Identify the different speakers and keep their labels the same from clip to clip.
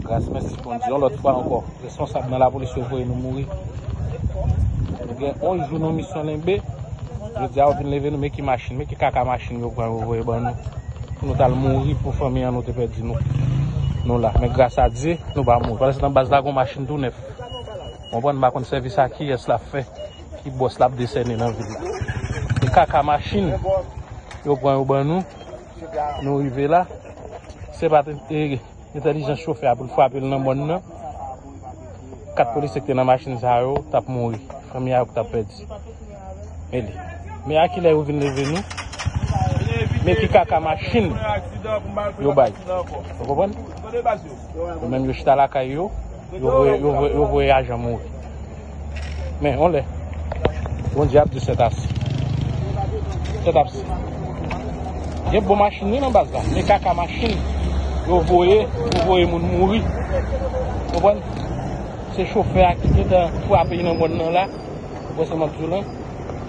Speaker 1: Gras mè si spondi, an lòt fwa ankor. Jè son sab nan la polis yo voye nou mouri. Nou gen anjou nou misyon lèmbe, jè di a ou vin leve nou meki masin, meki kaka masin yo kwa yon voye ban nou. Foun nou tal mouri pou fami anote pedi nou. Nou la, mè gras a di, nou ba mouri. Palè se nan baz la goun masin tou nef. Moun ban mè akon servisa ki, yè se la fe, ki bos la ap desene nan vili. Mè kaka masin, yo pwa yon ban nou, nou rive la, se bat en eh, tege, E tali jan chofi apil fwa apil nan mwen nan Kat polis ekte nan machini zaro tap moui Fremi a yo tap pedzi Me akile yo vin le veni Me ki kaka machini Yo bay Yo mwen yo chitala kaya yo Yo vwe ajan moui Men on le On di ap di set ap si Set ap si Ye bo machini nan bazda Me kaka machini Gyo voye, gyo voye moun mouri. Gyo non, non, bon, se chofe akite dan fwa api yon moun nan la. Gyo bon se moun toulan.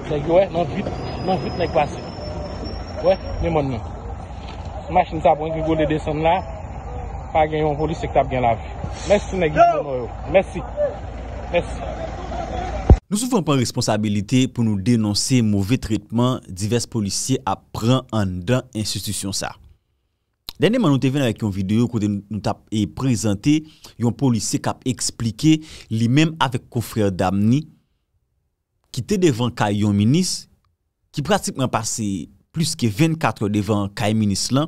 Speaker 1: Se gyo e, nan vit, nan vit nan yon kwa se. Gyo e, nan moun nan. Se machin sa bon ki gole de san la, pa gen yon voli se kta b gen la vi. Mersi negi moun mouri yo. Mersi. Mersi.
Speaker 2: Nou sou foun pan responsabilite pou nou denonsi mouvi tratman divers polisye a pran an dan institisyon sa. Dène man nou te ven avèk yon videyo kote nou tap e prezante, yon polise kap eksplike li menm avèk kou frèr dam ni, ki te devan kay yon minis, ki pratikman pase plus ke 24 devan kay minis lan,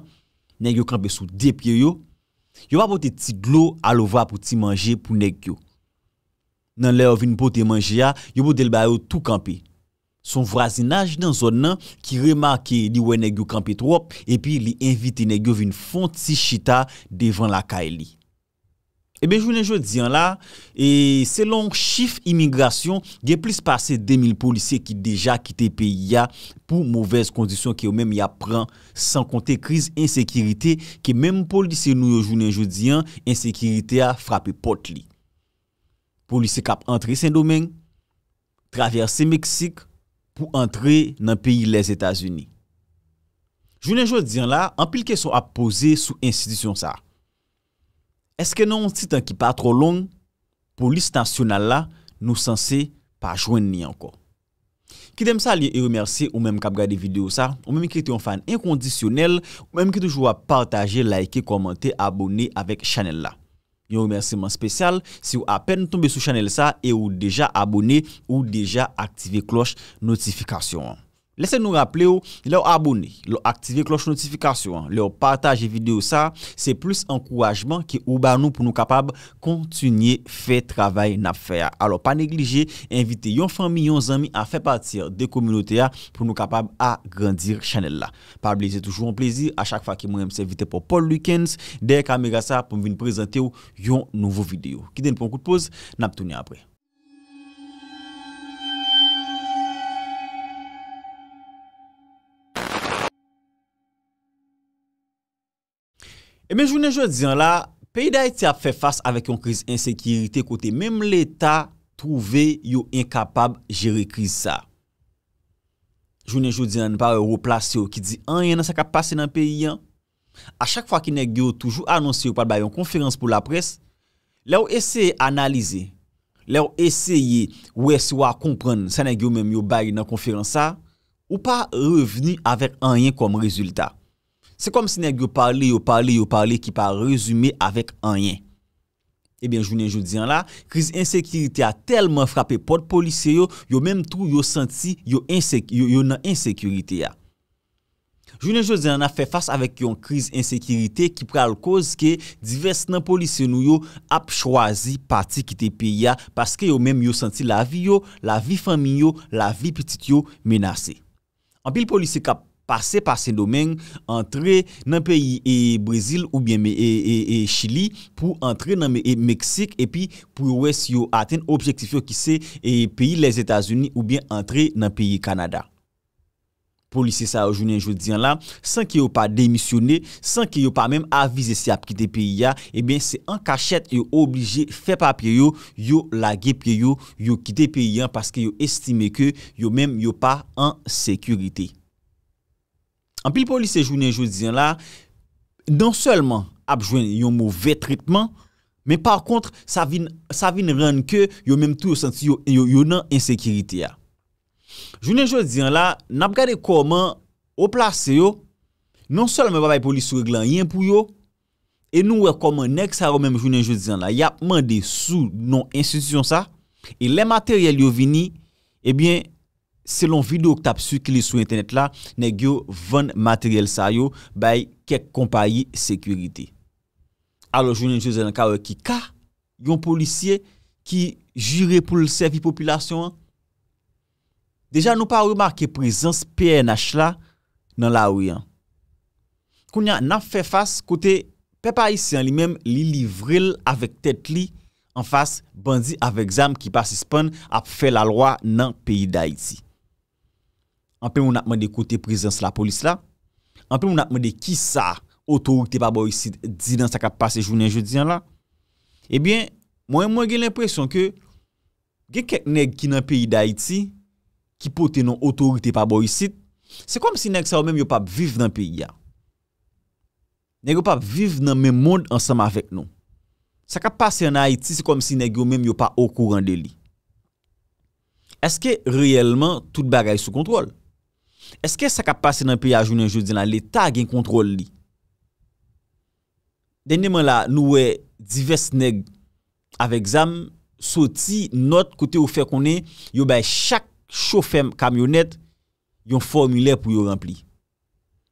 Speaker 2: nek yo kampe sou depye yo, yo pa pote ti glou alovwa pou ti manje pou nek yo. Nan le yo vin pou te manje ya, yo pou del bayo tou kampe. Son vrasinaj nan zon nan ki remarke li wè negyo kampet wop epi li invite negyo vin fon ti chita devan lakay li. Eben, eh jounen joudian la, se long chif imigrasyon, ge plis pase 2000 polise ki deja kite pe ya pou mouvez kondisyon ki yo menm ya pran san konte kriz ensekirite ke menm polise nou yo jounen joudian ensekirite a frape pot li. Polise kap antre sen domen, traverse Meksik, Ou entre nan peyi les Etats-Unis Jounen joun diyan la Anpil kesyon ap pose sou insidisyon sa Eske nan titan ki pa tro long Polis nasyonal la Nou sanse pa jounen ni anko Kitem sa liye e remerse Ou menm kap gade video sa Ou menm ki te yon fan inkondisyonel Ou menm ki te jwa partaje, like, komente, abone Avèk chanel la Yon remerseman spesyal si ou apen tombe sou chanel sa e ou deja abone ou deja aktive kloche notifikasyon. Lese nou rappele ou, lè ou abone, lè ou aktive kloche notifikasyon, lè ou pataje video sa, se plus an kouajman ki ou ban nou pou nou kapab kontinye fe travay nap fè a. Alo pa neglije, invite yon fami, yon zami a fè patir de komilote a pou nou kapab a grandir chanel la. Pa blize toujou an plezi, a chak fa ki mwen mse evite pou Paul Lukens, dey kamerasa pou mwen prezante ou yon nouvo video. Ki den pou mkout pose, nap tounye apre. Emen, eh jounen joudian la, peyda iti ap fè fass avèk yon kriz insekiritè kote mèm l'Etat trouve yo inkapab jere kriz sa. Jounen joudian, par ou plas yo ki di anyen nan saka pase nan peyyan, a chak fwa ki negyo toujou anonsi yo pat bayon konferans pou la pres, lè ou eseye analize, lè ou eseye ou eseye ou a kompran sa negyo mèm yo bayon nan konferans sa, ou pa reveni avèk anyen kom rezultat. Se kom se nèk yo parli, yo parli, yo parli ki pa rezume avèk anyen. Ebyen, jounen joudian la, kriz insekirite a telman frape pod polise yo, yo mèm tou yo senti yo nan insekirite ya. Jounen joudian la, fè fass avèk yon kriz insekirite ki pral koz ke divers nan polise nou yo ap chwazi pati ki te piya paske yo mèm yo senti la vi yo, la vi fami yo, la vi pitit yo menase. Anpil polise kap. pase pa se domen entre nan peyi e Brezil ou bien me e, e, e Chile, pou entre nan me e Meksik, epi pou yo wese yo aten objektif yo ki se e peyi les Etats-Unis ou bien entre nan peyi Kanada. Polisye sa yo jounen joudian la, san ki yo pa demisyone, san ki yo pa menm avize si ap kite peyi ya, epi se an kachet yo oblije fe pa peyo yo lage peyo yo kite peyi ya paske yo estime ke yo menm yo pa an sekuritey. An pil polis se jounen joud diyan la, non selman ap jwen yon mou ve tritman, men par kontre, sa vin ren ke yo menm tou yo senti yo nan ensekiriti ya. Jounen joud diyan la, nap gade koman o plase yo, non selman wabay polis sou reglan yon pou yo, e nou wè koman nek sa yo menm jounen joud diyan la, yapman de sou non institisyon sa, e le materyel yo vini, ebyen, Selon video k tap su ki li sou internet la, ne gyo van materyel sa yo bay kek kompayi sekurite. Alo, jounen, jounen, ka wè ki ka yon polisye ki jire pou lsevi populasyon an? Deja nou pa wè marke prezans PNH la nan la wè an. Koun ya nan fè fas kote pe pa yisi an li menm li livrel avèk tèt li an fas bandi avèk zam ki pasispan ap fè la lwa nan peyi da iti. anpè moun akman de kote prezans la polis la, anpè moun akman de ki sa otorite pa boyisit di nan sakap pase jounen joudiyan la, ebyen, mwen mwen gen l'impresyon ke ge kek neg ki nan peyi da Haiti ki pote nan otorite pa boyisit, se kom si neg sa ou men yo pap vive nan peyi ya. Neg yo pap vive nan men moun ansam avek nou. Sakap pase nan Haiti se kom si neg yo men yo pa okouran de li. Eske reyelman tout bagay sou kontrol? Eske sa ka pase nan peyi a jounen joudin la, l'Etat gen kontrol li? Deni man la nou we divers neg avek zam, soti not kote ou fe konen, yo bay chak chofem kamyonet yon formule pou yo rempli.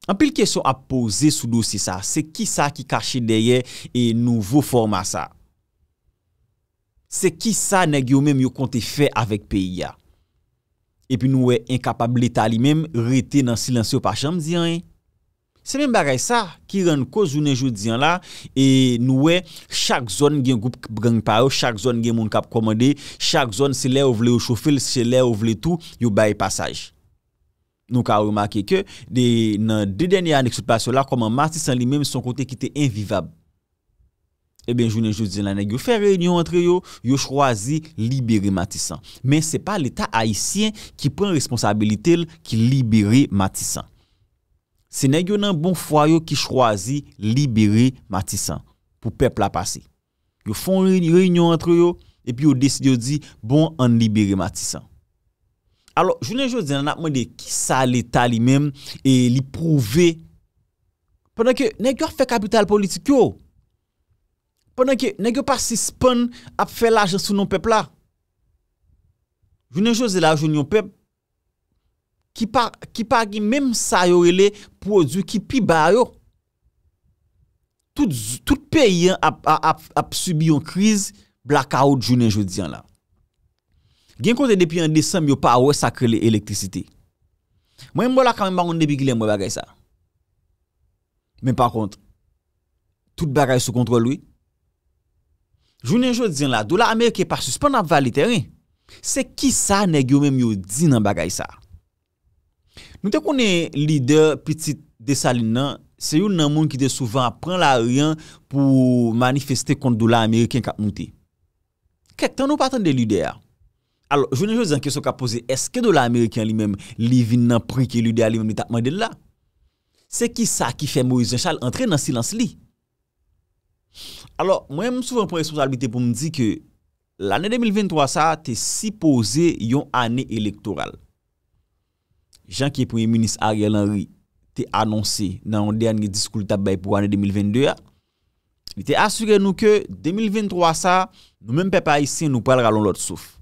Speaker 2: Anpil kesyon ap pose sou dosi sa, se ki sa ki kache deye e nouvo forma sa? Se ki sa neg yo menm yo konte fe avek peyi ya? epi nou e inkapab leta li menm rete nan silansyo pa chanm diyan e. Se menm bagay sa, ki ren kozounen jou diyan la, e nou e chak zon gen goup gen paro, chak zon gen moun kap komande, chak zon se le ou vle ou chofil, se le ou vle tou, yo baye pasaj. Nou ka ou makye ke, nan de denye an eksot pasyon la, koman masti san li menm son konten ki te envivab. e ben jounen joudi nan nèk yo fè reynyon entre yo, yo chwazi libere Matisan. Men se pa l'Etat Haitien ki pren responsabilite l, ki libere Matisan. Se nèk yo nan bon fwa yo ki chwazi libere Matisan, pou pep la pase. Yo fè reynyon entre yo, e pi yo desi yo di, bon an libere Matisan. Alors, jounen joudi nan ap mwen de kisa l'Etat li men, e li prouve, pwè nan kè nèk yo fè kapital politik yo, Nèk yo pa si spon ap fè laje sou nou pep la. Jounen jose lajoun yon pep. Ki pa ki mèm sa yo ele pwodu ki pi ba yo. Tout peyen ap subi yon kriz. Bla kaout jounen jose diyan la. Gen kote depi yon desem yo pa wè sakre le elektrisite. Mwen mwola kamen ba yon debi gile mwen bagay sa. Men pa kont. Tout bagay sou kontrol wè. Jounen joun diyan la, do la Amerike par suspon ap valite re, se ki sa negyo menm yo di nan bagay sa. Nou te konen lider piti de sa li nan, se yo nan moun ki de souvan ap pren la riyan pou manifeste kont do la Amerike kap moun te. Kek, tan nou patan de lider? Alo, jounen joun diyan keso kap pose, eske do la Amerike li menm li vin nan pre ki lider li menm ni takman de la? Se ki sa ki fe mou yon chal entre nan silans li? Alors, mwen m soufèm pou responsabilité pou m di ke l'année 2023 sa te sipose yon année élektoral. Jean kiye Premier Ministre Ariel Henry te anonsè nan yon dernye diskouli tabay pou année 2022. Vi ah. te asurè nou ke 2023 sa, nou mèm pe pa isè nou pal raloun lòt souf.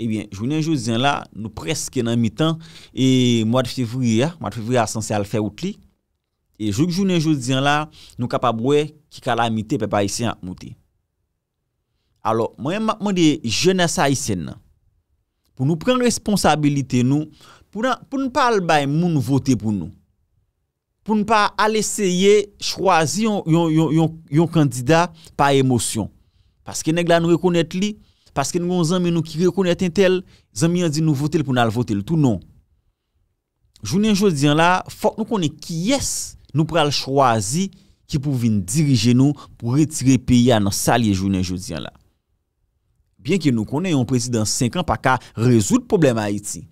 Speaker 2: Ebyen, eh jounè jòzien la, nou preske nan mi tan, e mwad fevri, ah, mwad fevri asansè al fè out li. E jounen joun diyan la, nou kapabwe ki kalamite pe pa isen an mouti. Alo, mwen mwen de jenasa isen nan. Pou nou pren responsabilite nou, pou nou pal bay moun vote pou nou. Pou nou pal aleseye chwazi yon kandida pa emosyon. Paske neg la nou rekonet li, paske nou yon zanmen nou ki rekonet entel, zanmen yon di nou vote pou nou alvote loutou nou. Jounen joun diyan la, fok nou konen ki yes. Nou pral chwazi ki pou vin dirije nou pou retire piya nan salye jounen joudiyan la. Bien ki nou konen yon prezident 5 an pa ka rezout problem Haiti.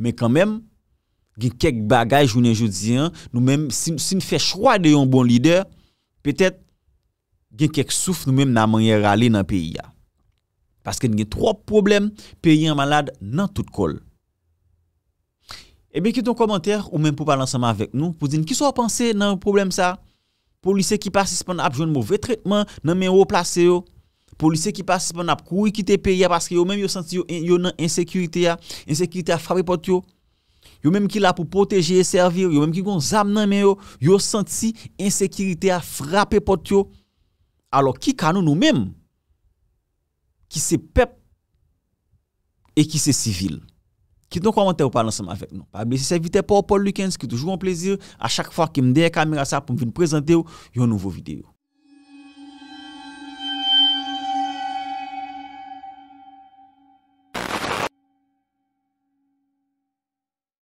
Speaker 2: Men kan men, gen kek bagaj jounen joudiyan, nou men, si nou fè chwa de yon bon lider, petet gen kek souf nou men nan manye rale nan piya. Paske gen gen tro problem piya yon malade nan tout kol. Ebe, eh kiton komentèr ou men pou pal ansama vek nou, pou din ki sou a panse nan yon problem sa, polise ki pasispan ap joun mouve tretman nan men ou plase yo, polise ki pasispan ap kou yi ki te pe ya, paske yo men yo senti yo nan insekiritè a, insekiritè a frapè pot yo, yo men ki la pou poteje e servir, yo men ki kon zam nan men yo, yo senti insekiritè a frapè pot yo, alo ki kanon nou men, ki se pep, e ki se sivil. Kiton komentè ou parlansèm avèk nou. Pabli, se se vitè pou ou Paul Lukens, ki toujou an plezir, a chak fwa ki m deyè kamerasa pou m vin prezantè ou, yon nouvo videyo.